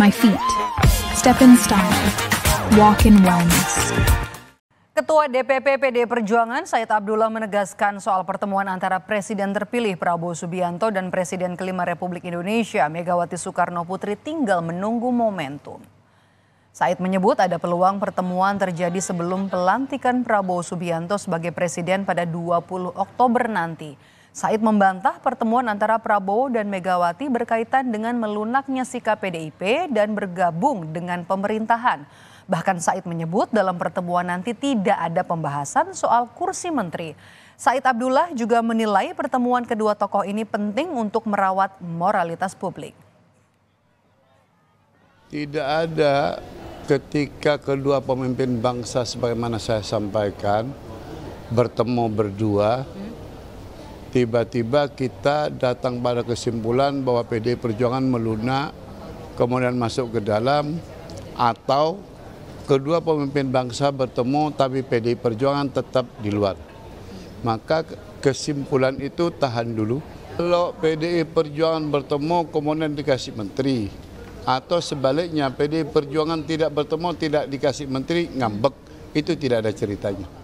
My feet. Step in style. Walk in wellness. Ketua DPP PD Perjuangan Said Abdullah menegaskan soal pertemuan antara Presiden terpilih Prabowo Subianto dan Presiden kelima Republik Indonesia Megawati Soekarno Putri tinggal menunggu momentum. Said menyebut ada peluang pertemuan terjadi sebelum pelantikan Prabowo Subianto sebagai presiden pada 20 Oktober nanti. Said membantah pertemuan antara Prabowo dan Megawati berkaitan dengan melunaknya sikap PDIP dan bergabung dengan pemerintahan. Bahkan Said menyebut dalam pertemuan nanti tidak ada pembahasan soal kursi menteri. Said Abdullah juga menilai pertemuan kedua tokoh ini penting untuk merawat moralitas publik. Tidak ada ketika kedua pemimpin bangsa sebagaimana saya sampaikan bertemu berdua tiba-tiba kita datang pada kesimpulan bahwa PD Perjuangan melunak, kemudian masuk ke dalam, atau kedua pemimpin bangsa bertemu tapi PD Perjuangan tetap di luar. Maka kesimpulan itu tahan dulu. Kalau PDI Perjuangan bertemu kemudian dikasih menteri, atau sebaliknya PDI Perjuangan tidak bertemu tidak dikasih menteri ngambek, itu tidak ada ceritanya.